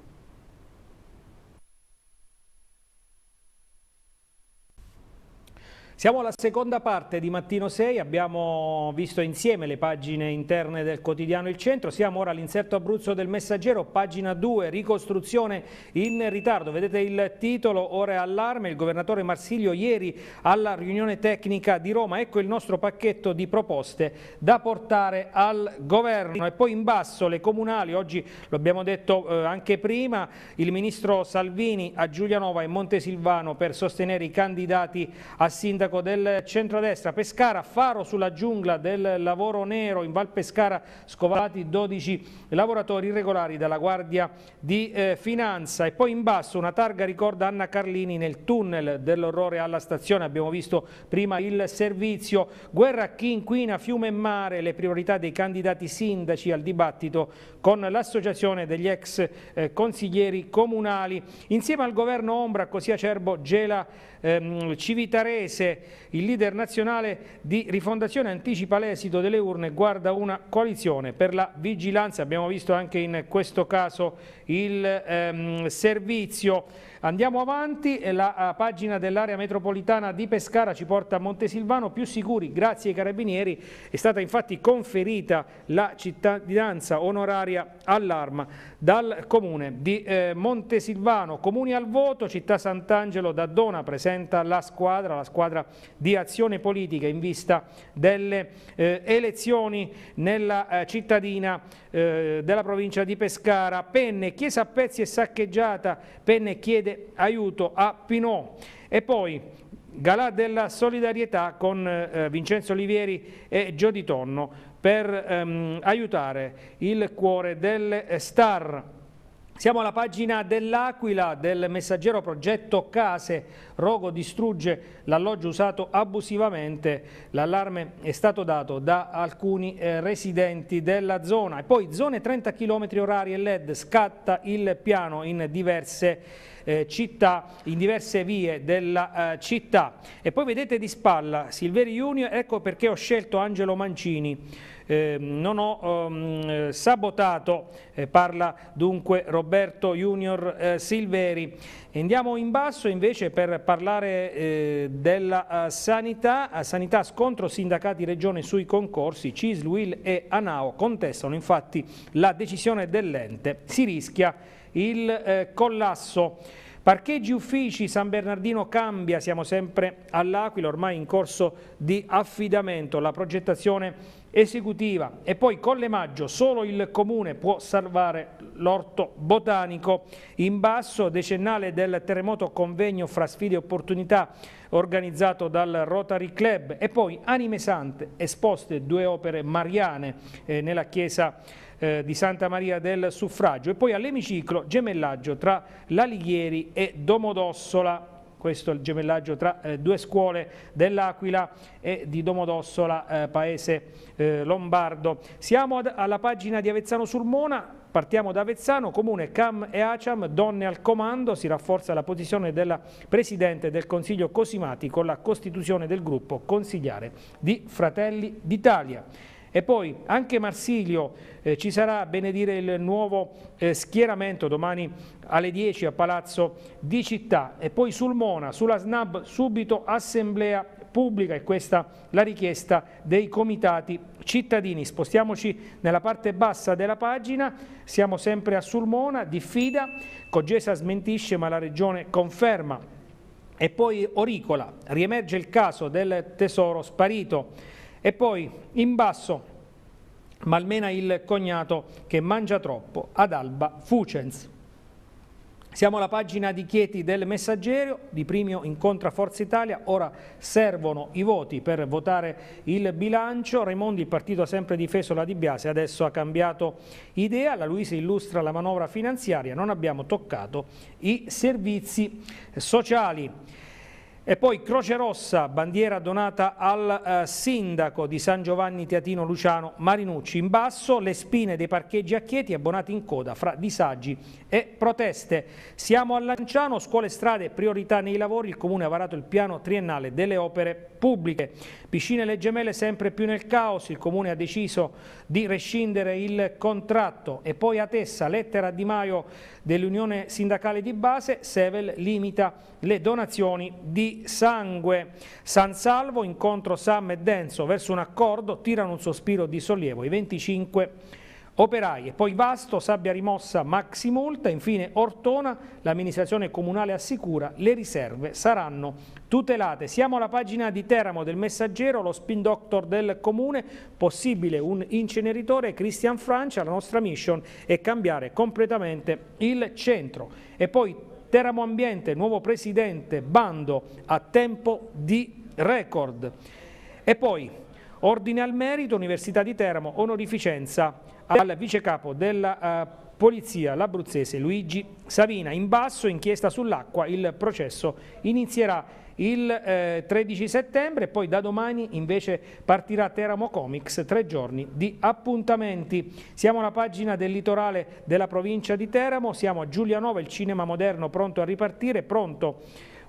Siamo alla seconda parte di Mattino 6, abbiamo visto insieme le pagine interne del quotidiano Il Centro, siamo ora all'inserto Abruzzo del Messaggero, pagina 2, ricostruzione in ritardo, vedete il titolo, ora è allarme, il governatore Marsiglio ieri alla riunione tecnica di Roma, ecco il nostro pacchetto di proposte da portare al governo e poi in basso le comunali, oggi lo abbiamo detto eh, anche prima, il ministro Salvini a Giulianova e Montesilvano per sostenere i candidati a sindaco sindaco del centrodestra, Pescara, faro sulla giungla del lavoro nero, in Val Pescara scovati 12 lavoratori irregolari dalla Guardia di eh, Finanza e poi in basso una targa ricorda Anna Carlini nel tunnel dell'orrore alla stazione, abbiamo visto prima il servizio, guerra a chi inquina fiume e mare, le priorità dei candidati sindaci al dibattito con l'associazione degli ex eh, consiglieri comunali, insieme al governo Ombra così acerbo gela ehm, Civitarese il leader nazionale di Rifondazione anticipa l'esito delle urne e guarda una coalizione per la vigilanza. Abbiamo visto anche in questo caso il ehm, servizio Andiamo avanti, la eh, pagina dell'area metropolitana di Pescara ci porta a Montesilvano, più sicuri grazie ai carabinieri, è stata infatti conferita la cittadinanza onoraria all'arma dal comune di eh, Montesilvano. Comuni al voto, città Sant'Angelo d'Addona presenta la squadra, la squadra di azione politica in vista delle eh, elezioni nella eh, cittadina eh, della provincia di Pescara. Penne, chiesa a pezzi è saccheggiata, Penne chiede aiuto a Pinot. E poi Galà della solidarietà con eh, Vincenzo Olivieri e Gio Di Tonno per ehm, aiutare il cuore delle eh, star siamo alla pagina dell'Aquila del messaggero progetto Case, Rogo distrugge l'alloggio usato abusivamente, l'allarme è stato dato da alcuni eh, residenti della zona. E poi zone 30 km orari e led, scatta il piano in diverse eh, città, in diverse vie della eh, città. E poi vedete di spalla Silveri Junior, ecco perché ho scelto Angelo Mancini eh, non ho ehm, sabotato, eh, parla dunque Roberto Junior eh, Silveri. Andiamo in basso invece per parlare eh, della eh, sanità, sanità scontro sindacati regione sui concorsi, Cisluil e Anao contestano infatti la decisione dell'ente, si rischia il eh, collasso. Parcheggi uffici San Bernardino cambia, siamo sempre all'Aquila, ormai in corso di affidamento. La progettazione esecutiva e poi Colle Maggio solo il comune può salvare l'orto botanico. In basso decennale del terremoto convegno fra sfide e opportunità organizzato dal Rotary Club e poi Anime Sante esposte due opere mariane eh, nella chiesa eh, di Santa Maria del Suffragio e poi all'emiciclo gemellaggio tra L'alighieri e Domodossola questo è il gemellaggio tra eh, due scuole dell'Aquila e di Domodossola, eh, paese eh, lombardo. Siamo ad, alla pagina di Avezzano Sulmona, Partiamo da Avezzano, comune Cam e Aciam, donne al comando, si rafforza la posizione della Presidente del Consiglio Cosimati con la costituzione del gruppo consigliare di Fratelli d'Italia. E poi anche Marsilio eh, ci sarà benedire il nuovo eh, schieramento domani alle 10 a Palazzo di Città e poi Sulmona, sulla SNAB subito assemblea pubblica e questa la richiesta dei comitati cittadini. Spostiamoci nella parte bassa della pagina, siamo sempre a Sulmona, diffida, Cogesa smentisce ma la regione conferma. E poi Oricola, riemerge il caso del tesoro sparito. E poi in basso malmena il cognato che mangia troppo ad Alba Fucens. Siamo alla pagina di Chieti del Messaggero, di primio incontra Forza Italia, ora servono i voti per votare il bilancio, Raimondi il partito ha sempre difeso la Di Biase, adesso ha cambiato idea, la Luisa illustra la manovra finanziaria, non abbiamo toccato i servizi sociali. E poi Croce Rossa, bandiera donata al eh, sindaco di San Giovanni Teatino Luciano Marinucci. In basso le spine dei parcheggi a Chieti, abbonati in coda fra disagi e proteste. Siamo a Lanciano, scuole e strade, priorità nei lavori. Il Comune ha varato il piano triennale delle opere pubbliche. Piscine e le gemelle sempre più nel caos. Il Comune ha deciso di rescindere il contratto. E poi a Tessa, lettera Di Maio dell'Unione Sindacale di Base, Sevel limita le donazioni di sangue. San Salvo, incontro Sam e Denso verso un accordo, tirano un sospiro di sollievo i 25 Operai e poi Vasto, Sabbia Rimossa, maxi multa, infine Ortona, l'amministrazione comunale assicura, le riserve saranno tutelate. Siamo alla pagina di Teramo del Messaggero, lo spin doctor del comune, possibile un inceneritore, Christian Francia, la nostra mission è cambiare completamente il centro. E poi Teramo Ambiente, nuovo presidente, bando a tempo di record. E poi Ordine al merito, Università di Teramo, onorificenza al vice capo della eh, polizia, l'abruzzese Luigi Savina. In basso, inchiesta sull'acqua, il processo inizierà il 13 eh, settembre e poi da domani invece partirà Teramo Comics, tre giorni di appuntamenti. Siamo alla pagina del litorale della provincia di Teramo, siamo a Giulianova, il cinema moderno pronto a ripartire, pronto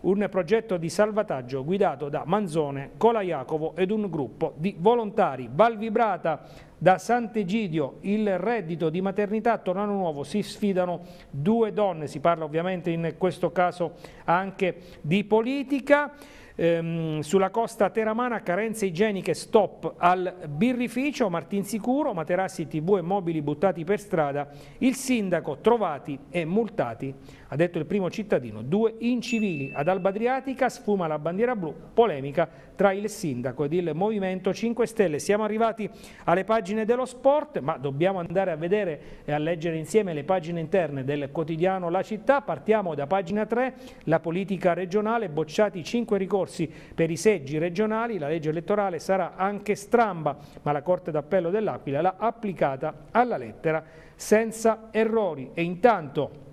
un progetto di salvataggio guidato da Manzone, Colaiacovo ed un gruppo di volontari. Valvibrata da Sant'Egidio, il reddito di maternità, Tornano Nuovo si sfidano due donne, si parla ovviamente in questo caso anche di politica ehm, sulla costa teramana carenze igieniche stop al birrificio, Martinsicuro, materassi, tv e mobili buttati per strada, il sindaco trovati e multati ha detto il primo cittadino, due incivili ad Alba Adriatica, sfuma la bandiera blu, polemica tra il sindaco ed il Movimento 5 Stelle. Siamo arrivati alle pagine dello sport, ma dobbiamo andare a vedere e a leggere insieme le pagine interne del quotidiano La Città. Partiamo da pagina 3, la politica regionale, bocciati cinque ricorsi per i seggi regionali, la legge elettorale sarà anche stramba, ma la Corte d'Appello dell'Aquila l'ha applicata alla lettera senza errori. E intanto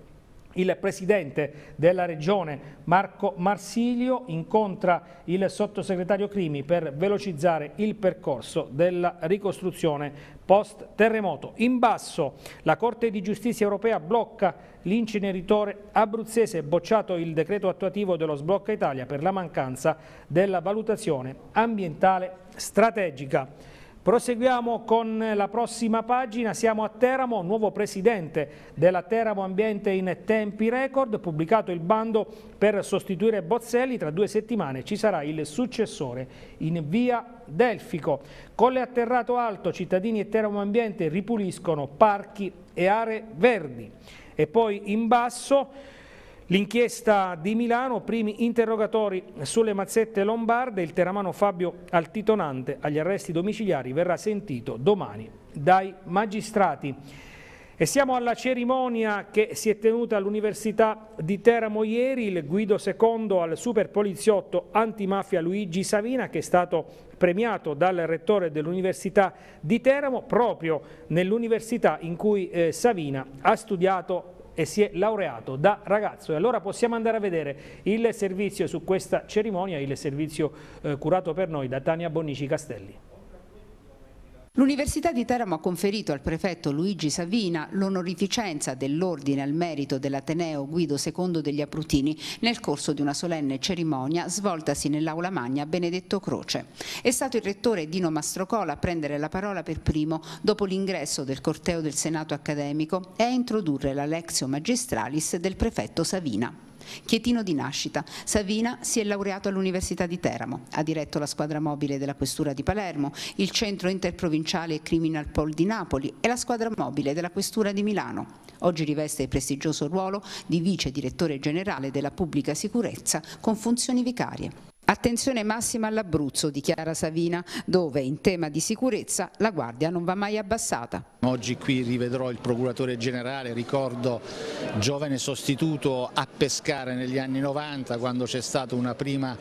il presidente della regione Marco Marsilio incontra il sottosegretario Crimi per velocizzare il percorso della ricostruzione post terremoto. In basso la Corte di Giustizia europea blocca l'inceneritore abruzzese, bocciato il decreto attuativo dello sblocca Italia per la mancanza della valutazione ambientale strategica. Proseguiamo con la prossima pagina, siamo a Teramo, nuovo presidente della Teramo Ambiente in tempi record, pubblicato il bando per sostituire Bozzelli, tra due settimane ci sarà il successore in via Delfico. Colle Atterrato Alto, cittadini e Teramo Ambiente ripuliscono parchi e aree verdi. E poi in basso L'inchiesta di Milano, primi interrogatori sulle mazzette lombarde, il teramano Fabio Altitonante agli arresti domiciliari verrà sentito domani dai magistrati. E siamo alla cerimonia che si è tenuta all'Università di Teramo ieri, il Guido secondo al super poliziotto antimafia Luigi Savina che è stato premiato dal rettore dell'Università di Teramo proprio nell'università in cui eh, Savina ha studiato e si è laureato da ragazzo. E allora possiamo andare a vedere il servizio su questa cerimonia, il servizio eh, curato per noi da Tania Bonnici Castelli. L'Università di Teramo ha conferito al prefetto Luigi Savina l'onorificenza dell'ordine al merito dell'Ateneo Guido II degli Aprutini nel corso di una solenne cerimonia svoltasi nell'Aula Magna Benedetto Croce. È stato il rettore Dino Mastrocola a prendere la parola per primo dopo l'ingresso del corteo del Senato accademico e a introdurre la Lexio Magistralis del prefetto Savina. Chietino di nascita. Savina si è laureato all'Università di Teramo, ha diretto la squadra mobile della Questura di Palermo, il centro interprovinciale Criminal Pol di Napoli e la squadra mobile della Questura di Milano. Oggi riveste il prestigioso ruolo di vice direttore generale della pubblica sicurezza con funzioni vicarie. Attenzione massima all'Abruzzo, dichiara Savina, dove in tema di sicurezza la guardia non va mai abbassata. Oggi qui rivedrò il procuratore generale, ricordo giovane sostituto a pescare negli anni 90 quando c'è stato un primo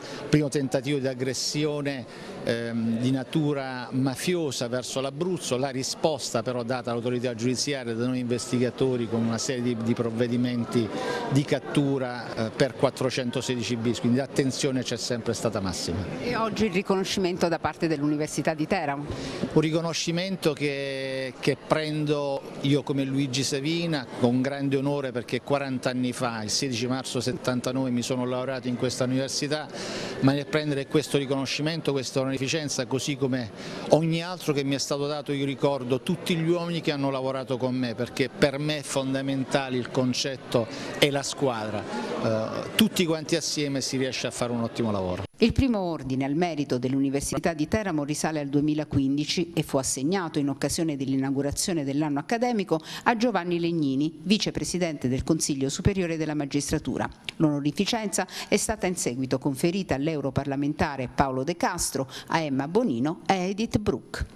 tentativo di aggressione ehm, di natura mafiosa verso l'Abruzzo, la risposta però data all'autorità giudiziaria da noi investigatori con una serie di, di provvedimenti di cattura eh, per 416 bis, quindi l'attenzione c'è sempre stata massima. E oggi il riconoscimento da parte dell'Università di Teramo? Un riconoscimento che, che prendo io come Luigi Savina con grande onore perché 40 anni fa, il 16 marzo 79 mi sono laureato in questa università, ma nel prendere questo riconoscimento, questa onorificenza, così come ogni altro che mi è stato dato, io ricordo tutti gli uomini che hanno lavorato con me, perché per me è fondamentale il concetto e la squadra, eh, tutti quanti assieme si riesce a fare un ottimo lavoro. Il primo ordine al merito dell'Università di Teramo risale al 2015 e fu assegnato in occasione dell'inaugurazione dell'anno accademico a Giovanni Legnini, vicepresidente del Consiglio Superiore della Magistratura. L'onorificenza è stata in seguito conferita all'europarlamentare Paolo De Castro, a Emma Bonino e a Edith Brook.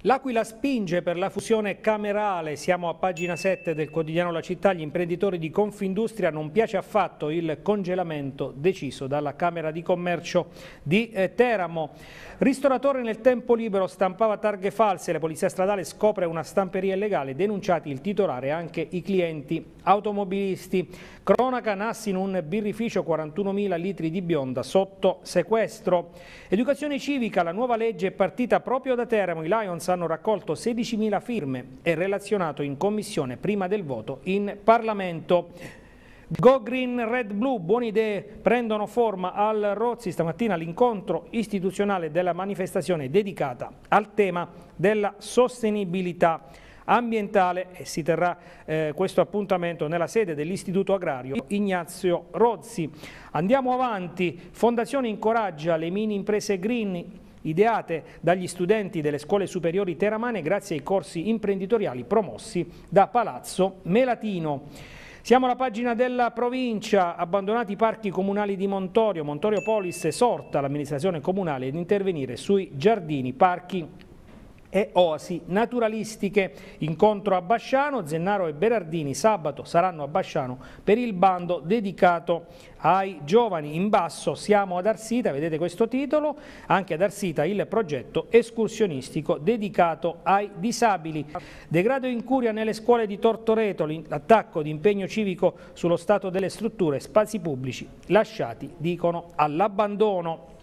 L'Aquila spinge per la fusione camerale, siamo a pagina 7 del quotidiano La Città, agli imprenditori di Confindustria non piace affatto il congelamento deciso dalla Camera di Commercio di eh, Teramo. Ristoratore nel tempo libero stampava targhe false, la polizia stradale scopre una stamperia illegale, denunciati il titolare e anche i clienti automobilisti. Cronaca Nassi in un birrificio 41.000 litri di bionda sotto sequestro. Educazione civica, la nuova legge è partita proprio da Teramo, i Lions hanno raccolto 16.000 firme e relazionato in commissione prima del voto in Parlamento. Go Green Red Blue, buone idee prendono forma al Rozzi stamattina l'incontro istituzionale della manifestazione dedicata al tema della sostenibilità ambientale e si terrà eh, questo appuntamento nella sede dell'Istituto Agrario Ignazio Rozzi. Andiamo avanti, Fondazione incoraggia le mini imprese green ideate dagli studenti delle scuole superiori teramane grazie ai corsi imprenditoriali promossi da Palazzo Melatino. Siamo alla pagina della provincia, abbandonati i parchi comunali di Montorio, Montorio Polis esorta l'amministrazione comunale ad intervenire sui giardini, parchi e oasi naturalistiche. Incontro a Basciano, Zennaro e Berardini sabato saranno a Basciano per il bando dedicato ai giovani. In basso siamo ad Arsita, vedete questo titolo, anche ad Arsita il progetto escursionistico dedicato ai disabili. Degrado in curia nelle scuole di Tortoreto, l'attacco di impegno civico sullo stato delle strutture, spazi pubblici lasciati, dicono, all'abbandono.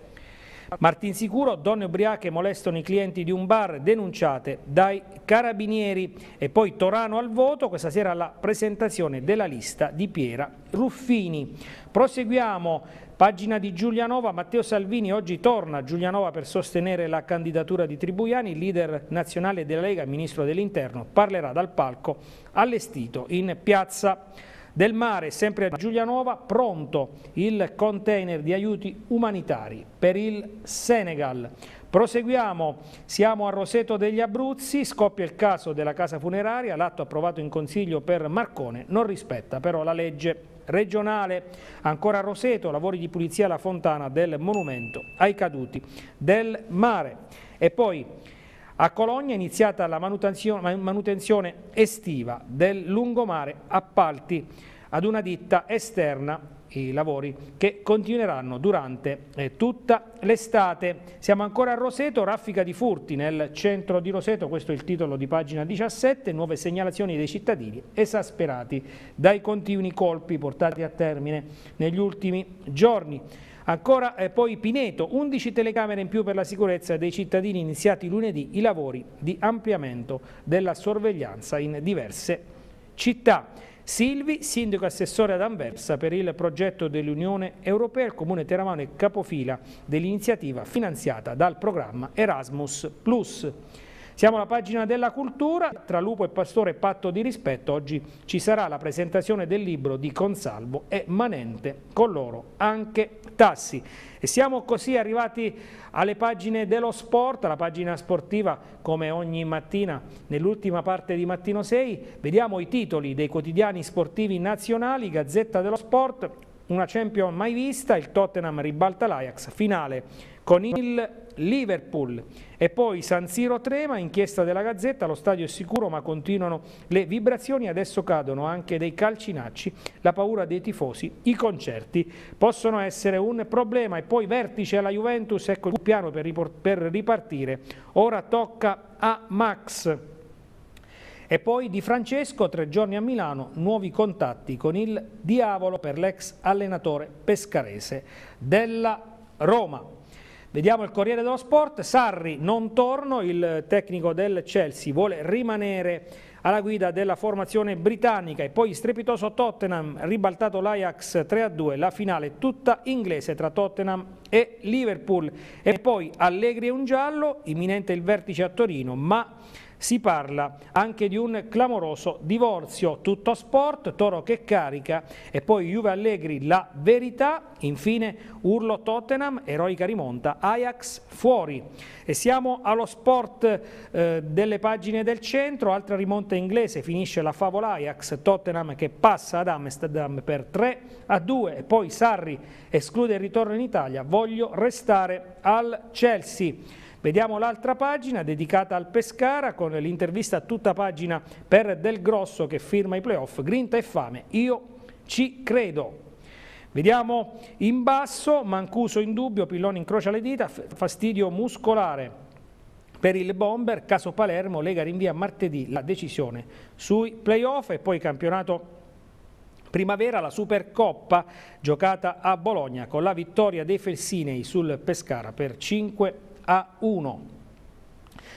Martinsicuro, donne ubriache molestano i clienti di un bar denunciate dai carabinieri e poi Torano al voto, questa sera la presentazione della lista di Piera Ruffini. Proseguiamo Pagina di Giulianova, Matteo Salvini oggi torna a Giulianova per sostenere la candidatura di Tribuiani, il leader nazionale della Lega, ministro dell'Interno, parlerà dal palco allestito in piazza del mare, sempre a Giulianova, pronto il container di aiuti umanitari per il Senegal. Proseguiamo, siamo a Roseto degli Abruzzi, scoppia il caso della casa funeraria, l'atto approvato in consiglio per Marcone non rispetta però la legge regionale. Ancora a Roseto, lavori di pulizia alla fontana del monumento ai caduti del mare. E poi a Cologna è iniziata la manutenzione, manutenzione estiva del lungomare appalti ad una ditta esterna i lavori che continueranno durante eh, tutta l'estate. Siamo ancora a Roseto, raffica di furti nel centro di Roseto, questo è il titolo di pagina 17, nuove segnalazioni dei cittadini esasperati dai continui colpi portati a termine negli ultimi giorni. Ancora eh, poi Pineto, 11 telecamere in più per la sicurezza dei cittadini iniziati lunedì i lavori di ampliamento della sorveglianza in diverse città. Silvi, sindaco assessore ad Anversa per il progetto dell'Unione Europea, il comune teramano è capofila dell'iniziativa finanziata dal programma Erasmus+. Siamo alla pagina della cultura, tra lupo e pastore patto di rispetto, oggi ci sarà la presentazione del libro di Consalvo e Manente, con loro anche Tassi. E siamo così arrivati alle pagine dello sport, alla pagina sportiva come ogni mattina nell'ultima parte di Mattino 6, vediamo i titoli dei quotidiani sportivi nazionali, Gazzetta dello Sport, una champion mai vista, il Tottenham ribalta l'Ajax, finale con il Liverpool. E poi San Siro trema, inchiesta della Gazzetta, lo stadio è sicuro ma continuano le vibrazioni, adesso cadono anche dei calcinacci, la paura dei tifosi, i concerti possono essere un problema. E poi vertice alla Juventus, ecco il piano per, per ripartire, ora tocca a Max. E poi Di Francesco, tre giorni a Milano, nuovi contatti con il diavolo per l'ex allenatore pescarese della Roma. Vediamo il Corriere dello Sport, Sarri non torno, il tecnico del Chelsea vuole rimanere alla guida della formazione britannica e poi strepitoso Tottenham, ribaltato l'Ajax 3-2, la finale tutta inglese tra Tottenham e e Liverpool. E poi Allegri e un giallo, imminente il vertice a Torino, ma si parla anche di un clamoroso divorzio. Tutto sport, Toro che carica e poi Juve Allegri, la verità, infine Urlo Tottenham, eroica rimonta, Ajax fuori. E siamo allo sport eh, delle pagine del centro, altra rimonta inglese, finisce la favola Ajax, Tottenham che passa ad Amsterdam per 3 a 2 e poi Sarri esclude il ritorno in Italia, Vol voglio restare al Chelsea. Vediamo l'altra pagina dedicata al Pescara con l'intervista a tutta pagina per Del Grosso che firma i playoff. Grinta e fame, io ci credo. Vediamo in basso, Mancuso in dubbio, Pilloni incrocia le dita, fastidio muscolare per il bomber, caso Palermo, Lega rinvia martedì la decisione sui playoff e poi campionato primavera la Supercoppa giocata a Bologna con la vittoria dei Felsinei sul Pescara per 5 a 1.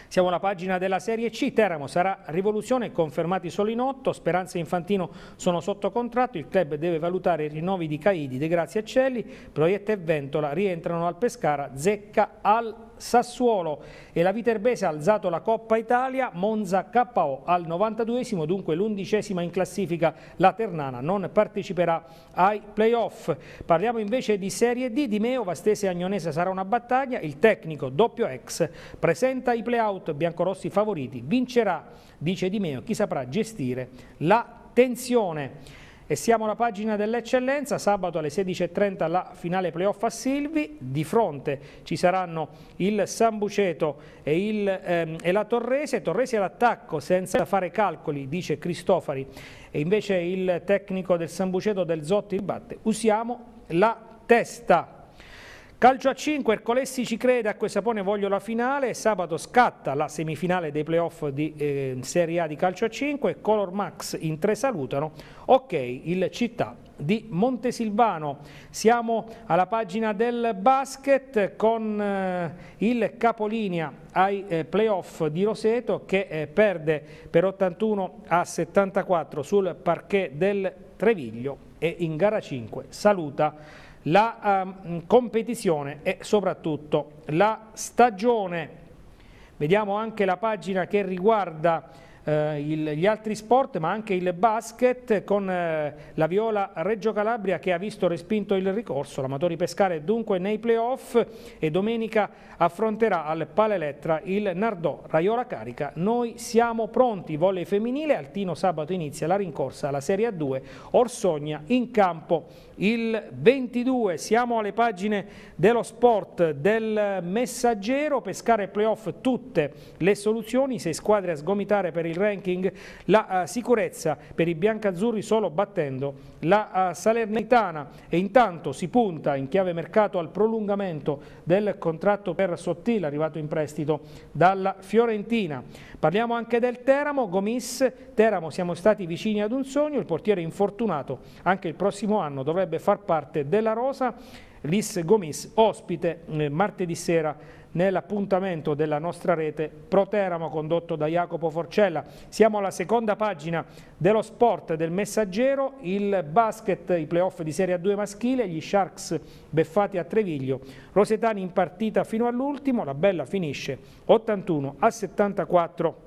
Siamo alla pagina della Serie C, Teramo sarà rivoluzione, confermati solo in otto, Speranza e Infantino sono sotto contratto, il club deve valutare i rinnovi di Caidi, De Grazia e Celli, Proietta e Ventola rientrano al Pescara, Zecca al Sassuolo e la Viterbese ha alzato la Coppa Italia, Monza KO al 92esimo, dunque l'undicesima in classifica, la Ternana non parteciperà ai playoff. Parliamo invece di Serie D, di Meo, Vastese e Agnonese sarà una battaglia, il tecnico doppio ex presenta i playout, Biancorossi favoriti, vincerà, dice Di Meo, chi saprà gestire la tensione. E siamo alla pagina dell'eccellenza, sabato alle 16.30 la finale playoff a Silvi, di fronte ci saranno il San Buceto e, il, ehm, e la Torrese, Torrese all'attacco senza fare calcoli, dice Cristofari, e invece il tecnico del San Buceto del Zotti ribatte, usiamo la testa. Calcio a 5, Ercolessi ci crede, Acque Sapone voglio la finale, sabato scatta la semifinale dei playoff di eh, Serie A di calcio a 5, Color Max in tre salutano, ok il città di Montesilvano. Siamo alla pagina del basket con eh, il capolinea ai eh, playoff di Roseto che eh, perde per 81 a 74 sul parquet del Treviglio e in gara 5 saluta la um, competizione e soprattutto la stagione. Vediamo anche la pagina che riguarda eh, il, gli altri sport ma anche il basket con eh, la Viola Reggio Calabria che ha visto respinto il ricorso. L'Amatori Pescare dunque nei playoff e domenica affronterà al Palelettra il Nardò. Raiola Carica, noi siamo pronti. Volley femminile, Altino sabato inizia la rincorsa alla Serie A2, Orsogna in campo il 22 siamo alle pagine dello sport del messaggero, pescare playoff tutte le soluzioni, sei squadre a sgomitare per il ranking, la uh, sicurezza per i biancazzurri solo battendo la uh, Salernitana e intanto si punta in chiave mercato al prolungamento del contratto per Sottile arrivato in prestito dalla Fiorentina. Parliamo anche del Teramo, Gomis, Teramo siamo stati vicini ad un sogno, il portiere infortunato anche il prossimo anno dovrebbe dovrebbe far parte della rosa, Liss Gomis, ospite eh, martedì sera nell'appuntamento della nostra rete Proteramo condotto da Jacopo Forcella. Siamo alla seconda pagina dello sport del messaggero, il basket, i playoff di Serie A2 maschile, gli Sharks beffati a Treviglio, Rosetani in partita fino all'ultimo, la bella finisce 81 a 74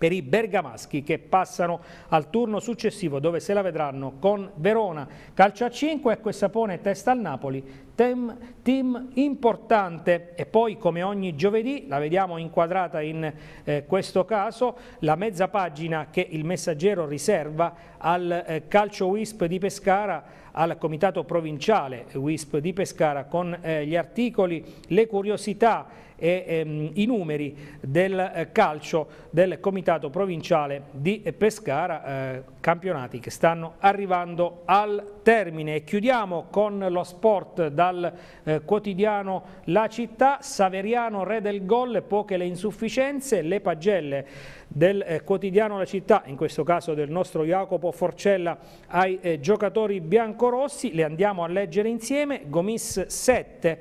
per i bergamaschi che passano al turno successivo dove se la vedranno con Verona. Calcio a 5, ecco e Sapone testa al Napoli, team, team, importante e poi come ogni giovedì la vediamo inquadrata in eh, questo caso la mezza pagina che il messaggero riserva al eh, calcio WISP di Pescara al Comitato Provinciale WISP di Pescara con eh, gli articoli, le curiosità e ehm, i numeri del eh, calcio del Comitato Provinciale di Pescara, eh, campionati che stanno arrivando al termine. E chiudiamo con lo sport dal eh, quotidiano La Città, Saveriano re del gol, poche le insufficienze, le pagelle del eh, quotidiano La Città, in questo caso del nostro Jacopo Forcella, ai eh, giocatori biancorossi, le andiamo a leggere insieme, Gomis 7,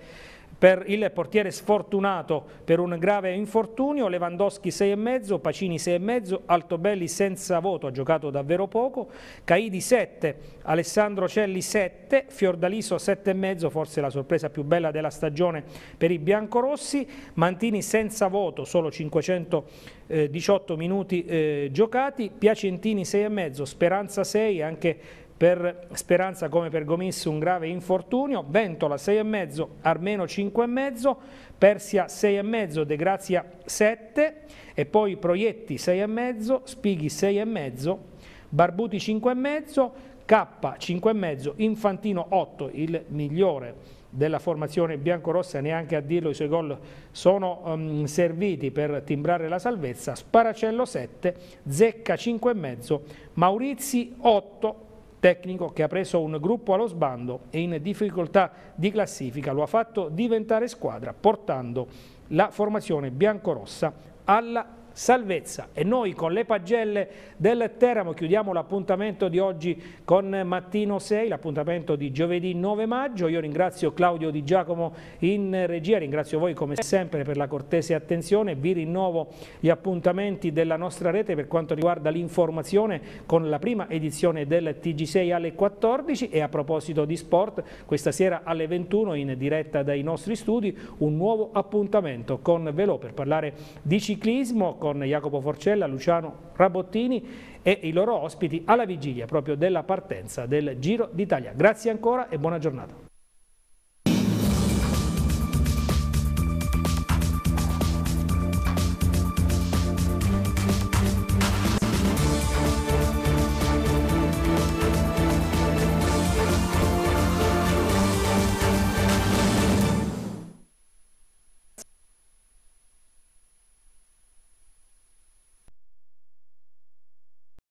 per il portiere sfortunato per un grave infortunio, Lewandowski 6,5, Pacini 6,5, Altobelli senza voto, ha giocato davvero poco, Caidi 7, Alessandro Celli 7, Fiordaliso 7,5, forse la sorpresa più bella della stagione per i biancorossi, Mantini senza voto, solo 518 minuti eh, giocati, Piacentini 6,5, Speranza 6, anche per Speranza come per Gomis un grave infortunio, Ventola 6,5, Armeno 5,5, Persia 6,5, De Grazia 7 e poi Proietti 6,5, Spighi 6,5, Barbuti 5,5, K 5,5, Infantino 8, il migliore della formazione biancorossa, neanche a dirlo, i suoi gol sono um, serviti per timbrare la salvezza, Sparacello 7, Zecca 5,5, Maurizi 8, tecnico che ha preso un gruppo allo sbando e in difficoltà di classifica lo ha fatto diventare squadra portando la formazione biancorossa alla salvezza. E noi con le pagelle del Teramo chiudiamo l'appuntamento di oggi con Mattino 6, l'appuntamento di giovedì 9 maggio. Io ringrazio Claudio Di Giacomo in regia, ringrazio voi come sempre per la cortese attenzione. Vi rinnovo gli appuntamenti della nostra rete per quanto riguarda l'informazione con la prima edizione del TG6 alle 14 e a proposito di sport, questa sera alle 21 in diretta dai nostri studi un nuovo appuntamento con Velò per parlare di ciclismo con Jacopo Forcella, Luciano Rabottini e i loro ospiti alla vigilia proprio della partenza del Giro d'Italia. Grazie ancora e buona giornata.